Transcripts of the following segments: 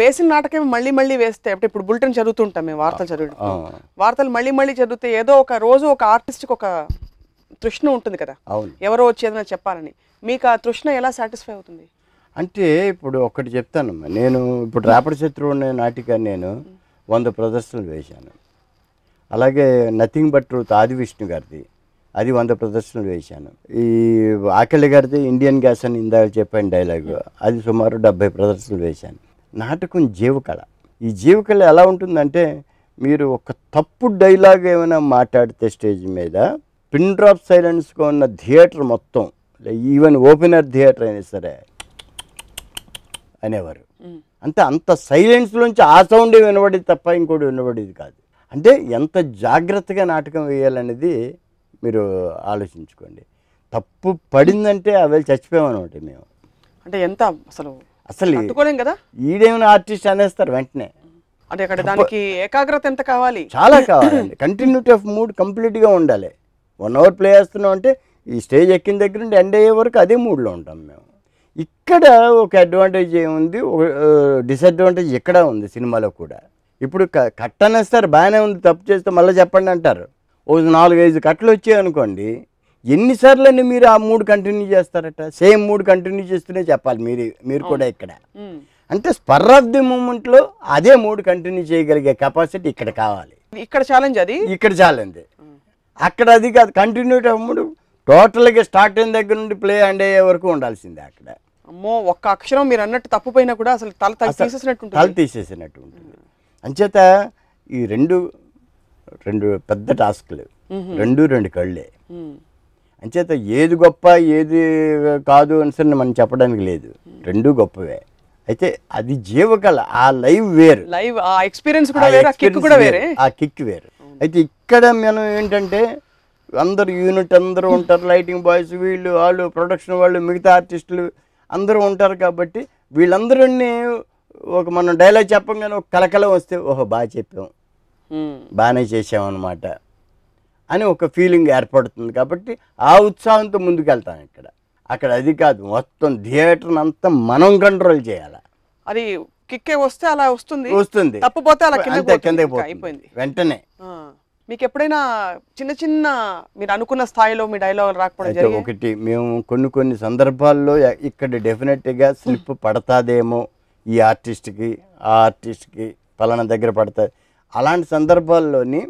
వేసిన నాటకం మళ్ళీ మళ్ళీ వేస్తే అంటే ఇప్పుడు బులెటిన్ చదువుతుంటాం మేము వార్తలు చదివి వార్తలు మళ్ళీ మళ్ళీ చదివితే ఏదో ఒక రోజు ఒక ఆర్టిస్ట్కి ఒక తృష్ణ ఉంటుంది కదా ఎవరో వచ్చి ఏదైనా చెప్పాలని మీకు ఆ తృష్ణ ఎలా సాటిస్ఫై అవుతుంది అంటే ఇప్పుడు ఒకటి చెప్తాను నేను ఇప్పుడు రాపడి శత్రువు నాటికాన్ని నేను వంద ప్రదర్శనలు వేశాను అలాగే నథింగ్ బట్ ట్రూత్ ఆది విష్ణు గారిది అది వంద ప్రదర్శనలు వేశాను ఈ ఆకలి గారిది ఇండియన్ గ్యాస్ అని ఇందాక చెప్పాను డైలాగ్ hmm. అది సుమారు డెబ్బై ప్రదర్శనలు వేశాను నాటకం జీవకళ ఈ జీవకళ ఎలా ఉంటుందంటే మీరు ఒక తప్పు డైలాగ్ ఏమైనా మాట్లాడితే స్టేజ్ మీద పిన్ డ్రాప్ సైలెన్స్గా ఉన్న థియేటర్ మొత్తం ఈవెన్ ఓపెనర్ థియేటర్ అయినా సరే అనేవారు అంటే అంత సైలెన్స్లోంచి ఆ సౌండ్ వినబడి తప్ప ఇంకోటి వినబడేది కాదు అంటే ఎంత జాగ్రత్తగా నాటకం వేయాలనేది మీరు ఆలోచించుకోండి తప్పు పడిందంటే అవి చచ్చిపోయామనమాట మేము అంటే ఎంత అసలు అసలు పట్టుకోలేం కదా ఈడేమైనా ఆర్టిస్ట్ అనేస్తారు వెంటనే అంటే అక్కడ దానికి ఏకాగ్రత ఎంత కావాలి చాలా కావాలండి కంటిన్యూటీ ఆఫ్ మూడ్ కంప్లీట్గా ఉండాలి వన్ అవర్ ప్లే చేస్తున్నాం అంటే ఈ స్టేజ్ ఎక్కిన దగ్గర నుండి ఎండ్ అయ్యే వరకు అదే మూడ్లో ఉంటాం మేము ఇక్కడ ఒక అడ్వాంటేజ్ ఏముంది ఒక డిసడ్వాంటేజ్ ఇక్కడ ఉంది సినిమాలో కూడా ఇప్పుడు కట్ అనేస్తారు బాగానే ఉంది తప్పు చేస్తే మళ్ళీ చెప్పండి అంటారు ఓ నాలుగైదు కట్టలు వచ్చాయి అనుకోండి ఎన్నిసార్లని మీరు ఆ మూడు కంటిన్యూ చేస్తారట సేమ్ మూడు కంటిన్యూ చేస్తూనే చెప్పాలి మీరు మీరు కూడా ఇక్కడ అంటే స్పర్ ఆఫ్ ది మూమెంట్లో అదే మూడు కంటిన్యూ చేయగలిగే కెపాసిటీ ఇక్కడ కావాలి ఇక్కడ ఛాలెంజ్ అది ఇక్కడ ఛాలెంజ్ అక్కడ అది కాదు కంటిన్యూ అవ్వడు టోటల్గా స్టార్ట్ అయిన దగ్గర నుండి ప్లే అండ్ అయ్యే వరకు ఉండాల్సిందే అక్కడ అమ్మో ఒక్క అక్షరం మీరు అన్నట్టు తప్పుపోయినా కూడా అసలు తల తీసేసినట్టు తల తీసేసినట్టు ఉంటుంది అంచేత ఈ రెండు రెండు పెద్ద టాస్క్లు రెండు రెండు కళ్ళే అంచేత ఏది గొప్ప ఏది కాదు అని మనం చెప్పడానికి లేదు రెండూ గొప్పవే అయితే అది జీవకళ ఆ లైవ్ వేరు లైవ్ ఆ ఎక్స్పీరియన్స్ కూడా కూడా వేరే ఆ కిక్ వేరు అయితే ఇక్కడ మనం ఏంటంటే అందరు యూనిట్ అందరూ ఉంటారు లైటింగ్ బాయ్స్ వీళ్ళు వాళ్ళు ప్రొడక్షన్ వాళ్ళు మిగతా ఆర్టిస్టులు అందరూ ఉంటారు కాబట్టి వీళ్ళందరూ ఒక మనం డైలాగ్ కానీ ఒక కలకలం వస్తే ఓహో బాగా చెప్పాం బాగానే చేసామన్నమాట అని ఒక ఫీలింగ్ ఏర్పడుతుంది కాబట్టి ఆ ఉత్సాహంతో ముందుకెళ్తాం ఇక్కడ అక్కడ అది కాదు మొత్తం థియేటర్ని అంతా మనం కంట్రోల్ చేయాలి అది కిక్కే వస్తే అలా వస్తుంది వస్తుంది తప్పపోతే అలా కింద కిందకి అయిపోయింది వెంటనే మీకు ఎప్పుడైనా చిన్న చిన్న మీరు అనుకున్న స్థాయిలో మీ డైలాగ్ రాకపోవడం ఒకటి మేము కొన్ని కొన్ని సందర్భాల్లో ఇక్కడ డెఫినెట్గా స్లిప్ పడతాదేమో ఈ ఆర్టిస్ట్కి ఆ ఆర్టిస్ట్కి పలానా దగ్గర పడతాది అలాంటి సందర్భాల్లోని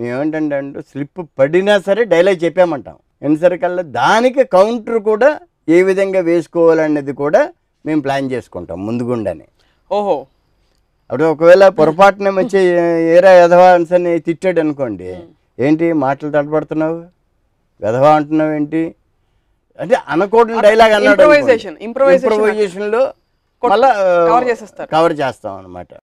మేము ఏంటంటే అంటే స్లిప్ పడినా సరే డైలాగ్ చెప్పామంటాం ఎన్నిసరికల్లా దానికి కౌంటర్ కూడా ఏ విధంగా వేసుకోవాలనేది కూడా మేము ప్లాన్ చేసుకుంటాం ముందుగుండని ఓహో అప్పుడు ఒకవేళ పొరపాటున మంచి ఏరా యధవాన్స్ అని తిట్టాడు అనుకోండి ఏంటి మాటలు తడబడుతున్నావు వెధవా అంటున్నావు ఏంటి అంటే అనకూడని డైలాగ్ అన్నాడు ఇంప్రొవైజేషన్లో మళ్ళీ కవర్ చేస్తాం అనమాట